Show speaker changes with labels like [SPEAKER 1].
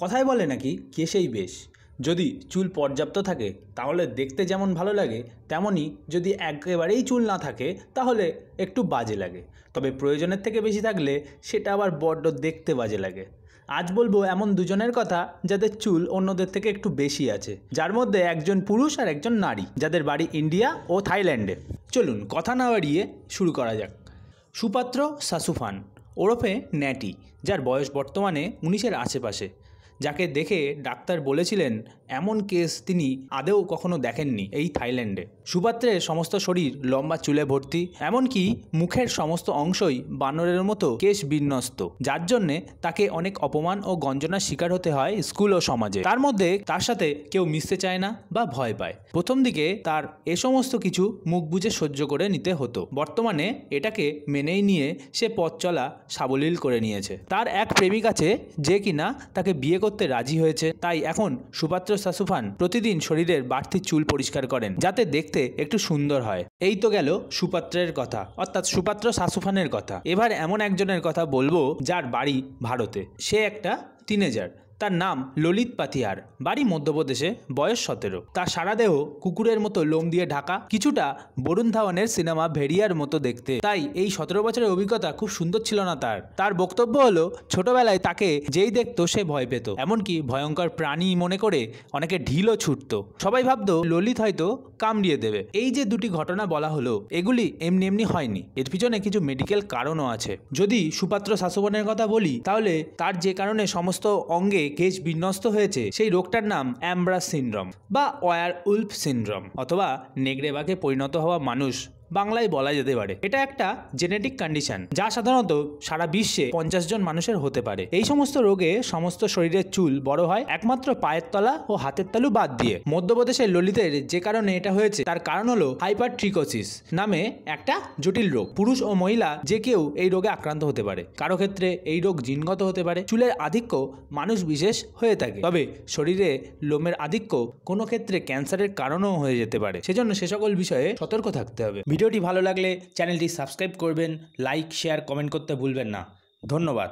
[SPEAKER 1] কথায় বলে নাকি কেশেই বেশ যদি চুল পর্যাপ্ত থাকে তাহলে দেখতে যেমন ভালো লাগে তেমনই যদি একেবারেই চুল না থাকে তাহলে একটু বাজে লাগে তবে প্রয়োজনের থেকে বেশি থাকলে সেটা আবার বড্ড দেখতে বাজে লাগে আজ বলবো এমন দুজনের কথা যাদের চুল অন্যদের থেকে একটু বেশি আছে যার মধ্যে একজন পুরুষ আর একজন নারী যাদের বাড়ি ইন্ডিয়া ও থাইল্যান্ডে চলুন কথা না বাড়িয়ে শুরু করা যাক সুপাত্র সাসুফান ওরফে ন্যাটি যার বয়স বর্তমানে উনিশের আশেপাশে যাকে দেখে ডাক্তার বলেছিলেন এমন কেস তিনি আদেও কখনো দেখেননি এই থাইল্যান্ডে সুপাত্রের সমস্ত শরীর লম্বা চুলে ভর্তি এমনকি মুখের সমস্ত অংশই বানরের মতো কেশ বিন্যস্ত যার জন্যে তাকে অনেক অপমান ও গঞ্জনার শিকার হতে হয় স্কুল ও সমাজে তার মধ্যে তার সাথে কেউ মিশতে চায় না বা ভয় পায় প্রথম দিকে তার এ সমস্ত কিছু মুখ বুঝে সহ্য করে নিতে হতো বর্তমানে এটাকে মেনেই নিয়ে সে পথ চলা সাবলীল করে নিয়েছে তার এক প্রেমিক আছে যে কিনা তাকে বিয়ে করতে রাজি হয়েছে তাই এখন সুপাত্র সাসুফান প্রতিদিন শরীরের বাড়তি চুল পরিষ্কার করেন যাতে দেখতে একটু সুন্দর হয় এই তো গেল সুপাত্রের কথা অর্থাৎ সুপাত্র সাসুফানের কথা এবার এমন একজনের কথা বলবো যার বাড়ি ভারতে সে একটা টিনেজার তার নাম ললিত পাথিয়ার বাড়ি মধ্যপ্রদেশে বয়স সতেরো তার সারা দেহ কুকুরের মতো লোম দিয়ে ঢাকা কিছুটা বরুণ ধাওয়ানের সিনেমা ভেরিয়ার মতো দেখতে তাই এই সতেরো বছরের অভিজ্ঞতা খুব সুন্দর ছিল না তার তার বক্তব্য হলো ছোটবেলায় তাকে যেই দেখতো সে ভয় পেত এমনকি ভয়ঙ্কর প্রাণী মনে করে অনেকে ঢিলও ছুটত সবাই ভাবত ললিত হয়তো কামড়িয়ে দেবে এই যে দুটি ঘটনা বলা হলো এগুলি এমনি এমনি হয়নি এর পিছনে কিছু মেডিকেল কারণও আছে যদি সুপাত্র শাসবনের কথা বলি তাহলে তার যে কারণে সমস্ত অঙ্গে কেশ বিন্যস্ত হয়েছে সেই রোগটার নাম অ্যাম্ব্রাস সিন্ড্রম বা ওয়ার উল্ফ সিন্ড্রম অথবা নেগড়েবাকে পরিণত হওয়া মানুষ বাংলায় বলা যেতে পারে এটা একটা জেনেটিক কন্ডিশন যা সাধারণত সারা বিশ্বে পঞ্চাশ জন মানুষের হতে পারে এই সমস্ত রোগে সমস্ত শরীরের চুল বড় হয় একমাত্র পায়ের তলা ও হাতের তালু বাদ দিয়ে মধ্যপ্রদেশের ললিতের যে কারণে এটা হয়েছে তার কারণ হলো হাইপার ট্রিকোসিস নামে একটা জটিল রোগ পুরুষ ও মহিলা যে কেউ এই রোগে আক্রান্ত হতে পারে কারো ক্ষেত্রে এই রোগ জিনগত হতে পারে চুলের আধিক্য মানুষ বিশেষ হয়ে থাকে তবে শরীরে লোমের আধিক্য কোনো ক্ষেত্রে ক্যান্সারের কারণও হয়ে যেতে পারে সেজন্য সে সকল বিষয়ে সতর্ক থাকতে হবে ভিডিওটি ভালো লাগলে চ্যানেলটি সাবস্ক্রাইব করবেন লাইক শেয়ার কমেন্ট করতে ভুলবেন না ধন্যবাদ